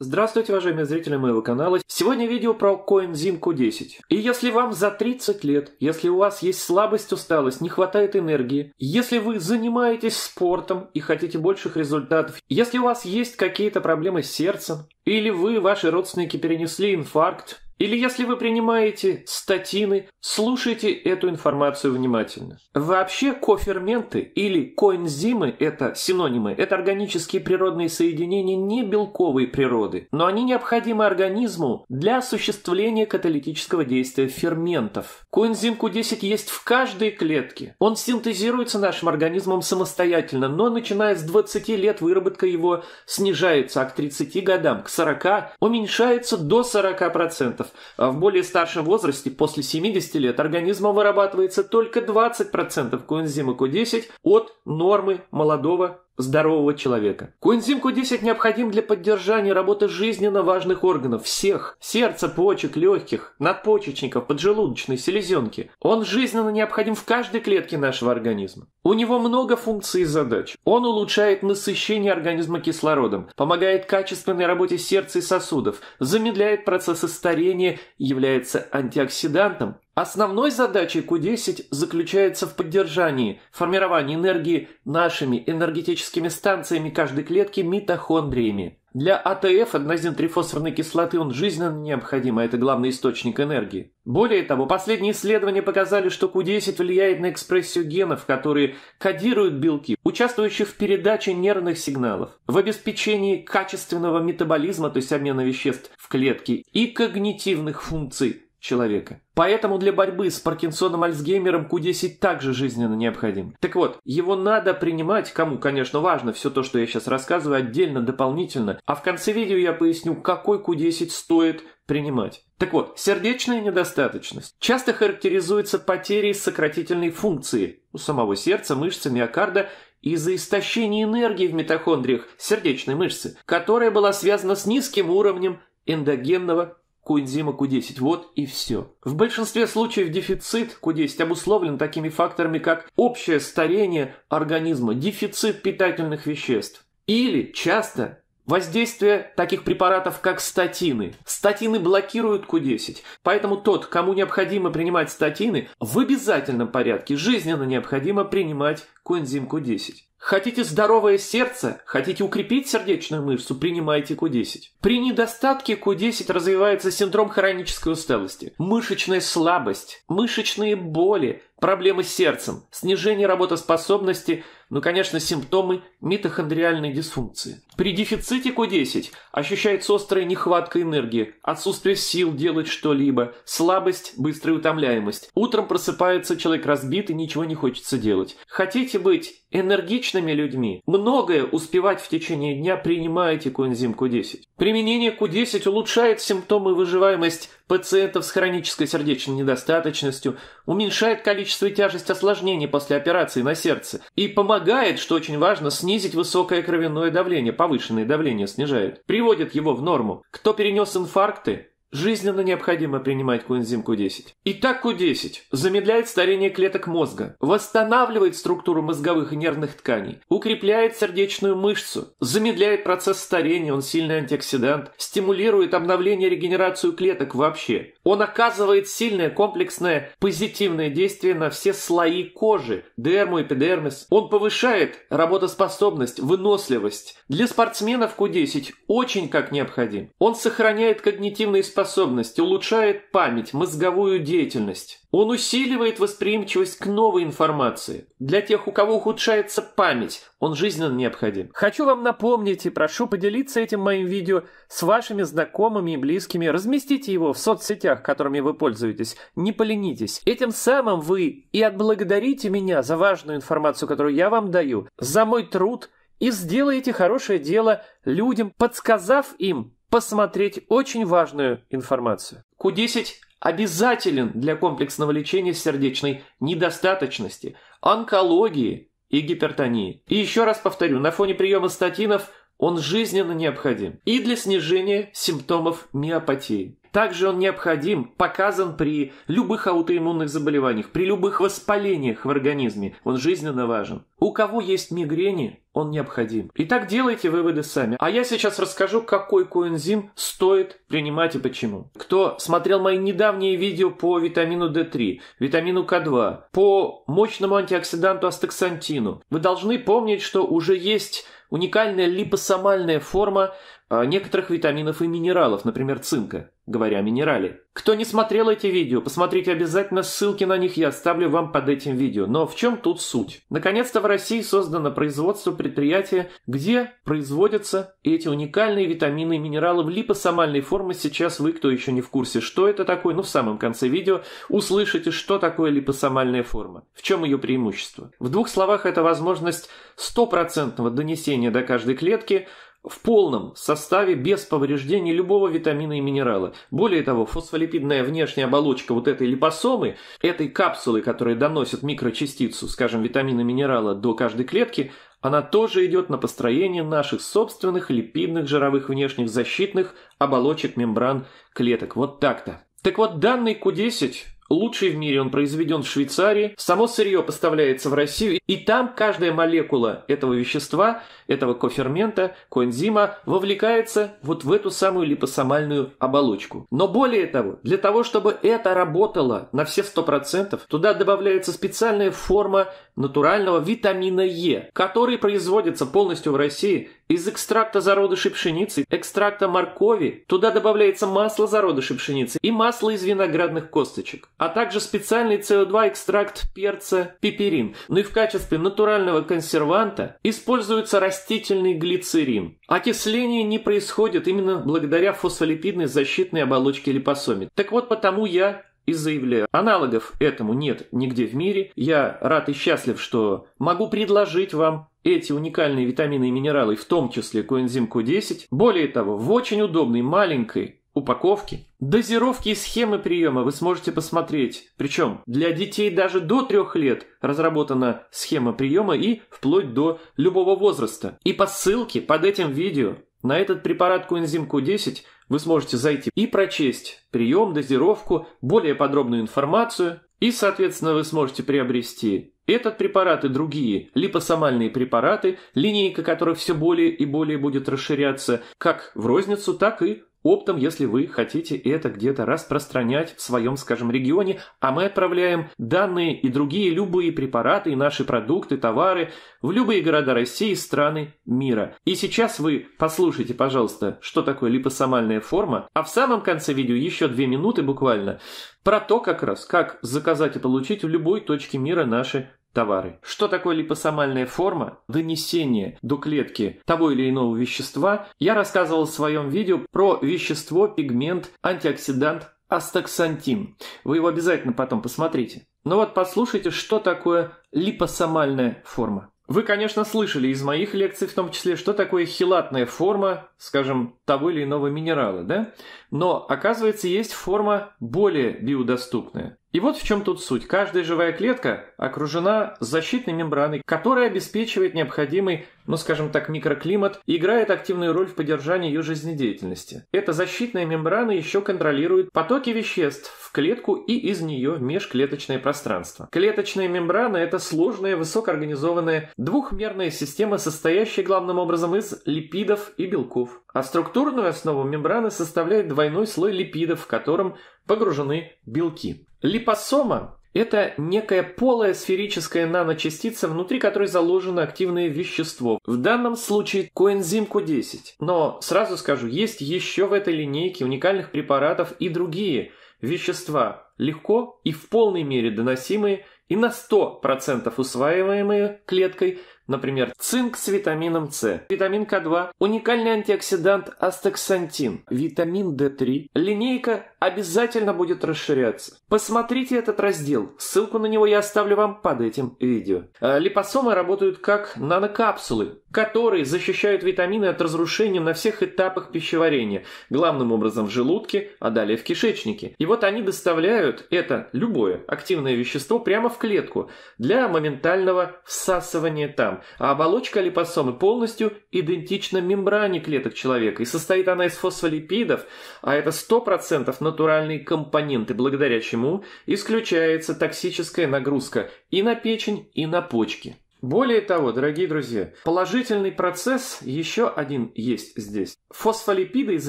Здравствуйте, уважаемые зрители моего канала. Сегодня видео про коэнзим Q10. И если вам за 30 лет, если у вас есть слабость, усталость, не хватает энергии, если вы занимаетесь спортом и хотите больших результатов, если у вас есть какие-то проблемы с сердцем, или вы, ваши родственники, перенесли инфаркт, или если вы принимаете статины, слушайте эту информацию внимательно. Вообще коферменты или коэнзимы – это синонимы, это органические природные соединения не белковой природы, но они необходимы организму для осуществления каталитического действия ферментов. Коэнзим Q10 есть в каждой клетке. Он синтезируется нашим организмом самостоятельно, но начиная с 20 лет выработка его снижается, а к 30 годам, к 40 уменьшается до 40%. А в более старшем возрасте, после 70 лет, организма вырабатывается только 20% коэнзима Q10 от нормы молодого здорового человека. Коэнзим Q10 необходим для поддержания работы жизненно важных органов всех – сердца, почек, легких, надпочечников, поджелудочной, селезенки. Он жизненно необходим в каждой клетке нашего организма. У него много функций и задач. Он улучшает насыщение организма кислородом, помогает качественной работе сердца и сосудов, замедляет процессы старения, является антиоксидантом, Основной задачей Q10 заключается в поддержании, формировании энергии нашими энергетическими станциями каждой клетки митохондриями. Для АТФ однозин трифосфорной кислоты он жизненно необходим, а это главный источник энергии. Более того, последние исследования показали, что Q10 влияет на экспрессию генов, которые кодируют белки, участвующие в передаче нервных сигналов, в обеспечении качественного метаболизма, то есть обмена веществ в клетке, и когнитивных функций, человека. Поэтому для борьбы с Паркинсоном Альцгеймером Q10 также жизненно необходим. Так вот, его надо принимать, кому, конечно, важно все то, что я сейчас рассказываю отдельно, дополнительно, а в конце видео я поясню, какой Q10 стоит принимать. Так вот, сердечная недостаточность часто характеризуется потерей сократительной функции у самого сердца, мышцы, миокарда из-за истощения энергии в митохондриях сердечной мышцы, которая была связана с низким уровнем эндогенного коэнзима Q10. Вот и все. В большинстве случаев дефицит Q10 обусловлен такими факторами, как общее старение организма, дефицит питательных веществ или часто Воздействие таких препаратов, как статины. Статины блокируют Q10, поэтому тот, кому необходимо принимать статины, в обязательном порядке жизненно необходимо принимать коэнзим Q10. Хотите здоровое сердце? Хотите укрепить сердечную мышцу? Принимайте Q10. При недостатке Q10 развивается синдром хронической усталости, мышечная слабость, мышечные боли, проблемы с сердцем, снижение работоспособности – но, ну, конечно, симптомы митохондриальной дисфункции. При дефиците Q10 ощущается острая нехватка энергии, отсутствие сил делать что-либо, слабость, быстрая утомляемость. Утром просыпается человек разбит и ничего не хочется делать. Хотите быть энергичными людьми? Многое успевать в течение дня принимаете коэнзим Q10. Применение Q10 улучшает симптомы выживаемость пациентов с хронической сердечной недостаточностью, уменьшает количество и тяжесть осложнений после операции на сердце и помогает, что очень важно, снизить высокое кровяное давление, повышенное давление снижает, приводит его в норму. Кто перенес инфаркты, Жизненно необходимо принимать коэнзим Q10. Итак, Q10 замедляет старение клеток мозга, восстанавливает структуру мозговых и нервных тканей, укрепляет сердечную мышцу, замедляет процесс старения, он сильный антиоксидант, стимулирует обновление и регенерацию клеток вообще. Он оказывает сильное комплексное позитивное действие на все слои кожи, дерму, эпидермис. Он повышает работоспособность, выносливость. Для спортсменов Q10 очень как необходим. Он сохраняет когнитивные способности способность улучшает память, мозговую деятельность. Он усиливает восприимчивость к новой информации. Для тех, у кого ухудшается память, он жизненно необходим. Хочу вам напомнить и прошу поделиться этим моим видео с вашими знакомыми и близкими. Разместите его в соцсетях, которыми вы пользуетесь. Не поленитесь. Этим самым вы и отблагодарите меня за важную информацию, которую я вам даю, за мой труд – и сделаете хорошее дело людям, подсказав им посмотреть очень важную информацию. Q10 обязателен для комплексного лечения сердечной недостаточности, онкологии и гипертонии. И еще раз повторю, на фоне приема статинов он жизненно необходим и для снижения симптомов миопатии. Также он необходим, показан при любых аутоиммунных заболеваниях, при любых воспалениях в организме. Он жизненно важен. У кого есть мигрени, он необходим. Итак, делайте выводы сами. А я сейчас расскажу, какой коэнзим стоит принимать и почему. Кто смотрел мои недавние видео по витамину D3, витамину К2, по мощному антиоксиданту астаксантину, вы должны помнить, что уже есть уникальная липосомальная форма а, некоторых витаминов и минералов, например, цинка, говоря о минерале. Кто не смотрел эти видео, посмотрите обязательно, ссылки на них я оставлю вам под этим видео. Но в чем тут суть? Наконец-то в России создано производство предприятия, где производятся эти уникальные витамины и минералы в липосомальной форме. Сейчас вы, кто еще не в курсе, что это такое, ну в самом конце видео услышите, что такое липосомальная форма, в чем ее преимущество. В двух словах, это возможность стопроцентного донесения до каждой клетки в полном составе без повреждений любого витамина и минерала. Более того, фосфолипидная внешняя оболочка вот этой липосомы, этой капсулы, которая доносит микрочастицу, скажем, витамина и минерала до каждой клетки, она тоже идет на построение наших собственных липидных жировых внешних защитных оболочек мембран клеток. Вот так-то. Так вот, данный Q10 Лучший в мире он произведен в Швейцарии, само сырье поставляется в Россию, и там каждая молекула этого вещества, этого кофермента, коэнзима, вовлекается вот в эту самую липосомальную оболочку. Но более того, для того, чтобы это работало на все 100%, туда добавляется специальная форма натурального витамина Е, который производится полностью в России из экстракта зародышей пшеницы, экстракта моркови, туда добавляется масло зародышей пшеницы и масло из виноградных косточек, а также специальный СО2 экстракт перца пеперин. Ну и в качестве натурального консерванта используется растительный глицерин. Окисление не происходит именно благодаря фосфолипидной защитной оболочке липосоме. Так вот потому я и заявляю, аналогов этому нет нигде в мире. Я рад и счастлив, что могу предложить вам эти уникальные витамины и минералы, в том числе коэнзим Q10. Более того, в очень удобной маленькой упаковке. Дозировки и схемы приема вы сможете посмотреть. Причем для детей даже до трех лет разработана схема приема и вплоть до любого возраста. И по ссылке под этим видео на этот препарат коэнзим Q10 – вы сможете зайти и прочесть прием, дозировку, более подробную информацию, и, соответственно, вы сможете приобрести этот препарат и другие липосомальные препараты, линейка которых все более и более будет расширяться как в розницу, так и оптом, если вы хотите это где-то распространять в своем, скажем, регионе, а мы отправляем данные и другие любые препараты, и наши продукты, товары в любые города России и страны мира. И сейчас вы послушайте, пожалуйста, что такое липосомальная форма, а в самом конце видео еще две минуты буквально про то как раз, как заказать и получить в любой точке мира наши товары. Что такое липосомальная форма, донесение до клетки того или иного вещества, я рассказывал в своем видео про вещество, пигмент, антиоксидант астаксантин. Вы его обязательно потом посмотрите. Но ну вот послушайте, что такое липосомальная форма. Вы, конечно, слышали из моих лекций в том числе, что такое хилатная форма, скажем, того или иного минерала, да? Но, оказывается, есть форма более биодоступная. И вот в чем тут суть. Каждая живая клетка окружена защитной мембраной, которая обеспечивает необходимый, ну скажем так, микроклимат и играет активную роль в поддержании ее жизнедеятельности. Эта защитная мембрана еще контролирует потоки веществ в клетку и из нее межклеточное пространство. Клеточная мембрана – это сложная, высокоорганизованная двухмерная система, состоящая главным образом из липидов и белков а структурную основу мембраны составляет двойной слой липидов, в котором погружены белки. Липосома это некая полая сферическая наночастица, внутри которой заложено активное вещество. В данном случае коэнзим Q10. Но сразу скажу, есть еще в этой линейке уникальных препаратов и другие вещества, легко и в полной мере доносимые и на 100% усваиваемые клеткой, например, цинк с витамином С, витамин К2, уникальный антиоксидант астаксантин, витамин D3, линейка обязательно будет расширяться. Посмотрите этот раздел, ссылку на него я оставлю вам под этим видео. А, липосомы работают как нанокапсулы, которые защищают витамины от разрушения на всех этапах пищеварения, главным образом в желудке, а далее в кишечнике. И вот они доставляют это, любое активное вещество, прямо в в клетку для моментального всасывания там, а оболочка липосомы полностью идентична мембране клеток человека, и состоит она из фосфолипидов, а это 100% натуральные компоненты, благодаря чему исключается токсическая нагрузка и на печень, и на почки. Более того, дорогие друзья, положительный процесс еще один есть здесь. Фосфолипиды из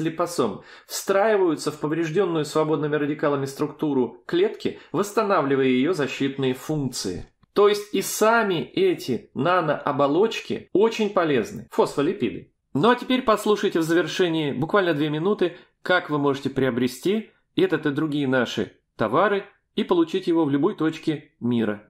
липосом встраиваются в поврежденную свободными радикалами структуру клетки, восстанавливая ее защитные функции. То есть и сами эти нанооболочки очень полезны, фосфолипиды. Ну а теперь послушайте в завершении буквально две минуты, как вы можете приобрести этот и другие наши товары и получить его в любой точке мира.